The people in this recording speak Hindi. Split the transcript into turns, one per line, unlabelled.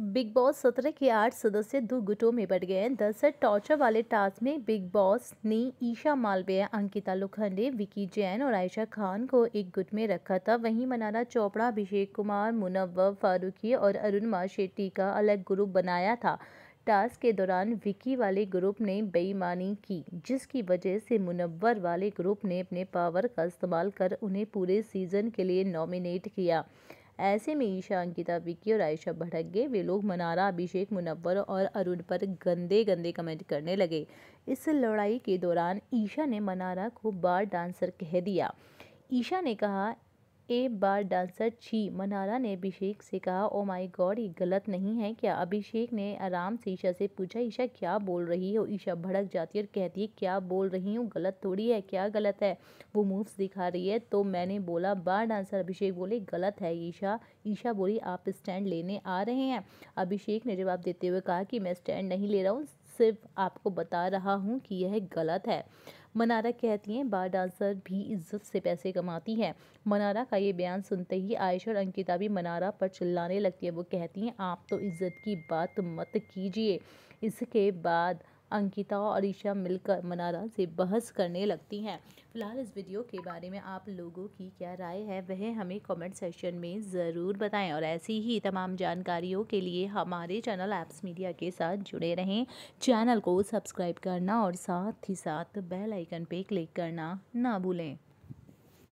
बिग बॉस सत्रह के आठ सदस्य दो गुटों में बट गए दरअसल टॉर्चर वाले टास्क में बिग बॉस ने ईशा मालवीय अंकिता लोखंडे विकी जैन और आयशा खान को एक गुट में रखा था वहीं मनाना चोपड़ा अभिषेक कुमार मुनव्वर फारूकी और अरुणमा शेट्टी का अलग ग्रुप बनाया था टास्क के दौरान विकी वाले ग्रुप ने बेईमानी की जिसकी वजह से मुनव्वर वाले ग्रुप ने अपने पावर का इस्तेमाल कर उन्हें पूरे सीजन के लिए नॉमिनेट किया ऐसे में ईशा अंकिता विक्की और आयशा भड़क गए वे लोग मनारा अभिषेक मुनव्वर और अरुण पर गंदे गंदे कमेंट करने लगे इस लड़ाई के दौरान ईशा ने मनारा को बार डांसर कह दिया ईशा ने कहा एक बार डांसर छी मनारा ने अभिषेक से कहा ओ माय गॉड ये गलत नहीं है क्या अभिषेक ने आराम से ईशा से पूछा ईशा क्या बोल रही हो ईशा भड़क जाती है और कहती है क्या बोल रही हूँ गलत थोड़ी है क्या गलत है वो मूव्स दिखा रही है तो मैंने बोला बार डांसर अभिषेक बोले गलत है ईशा ईशा बोली आप स्टैंड लेने आ रहे हैं अभिषेक ने जवाब देते हुए कहा कि मैं स्टैंड नहीं ले रहा हूँ सिर्फ आपको बता रहा हूँ कि यह गलत है मनारा कहती हैं बार डांसर भी इज्जत से पैसे कमाती हैं मनारा का ये बयान सुनते ही आयशा और अंकिता भी मनारा पर चिल्लाने लगती है वो कहती हैं आप तो इज्जत की बात मत कीजिए इसके बाद अंकिता और ईशा मिलकर मनारा से बहस करने लगती हैं फिलहाल इस वीडियो के बारे में आप लोगों की क्या राय है वह हमें कमेंट सेक्शन में ज़रूर बताएं और ऐसी ही तमाम जानकारियों के लिए हमारे चैनल ऐप्स मीडिया के साथ जुड़े रहें चैनल को सब्सक्राइब करना और साथ ही साथ बेल आइकन पे क्लिक करना ना भूलें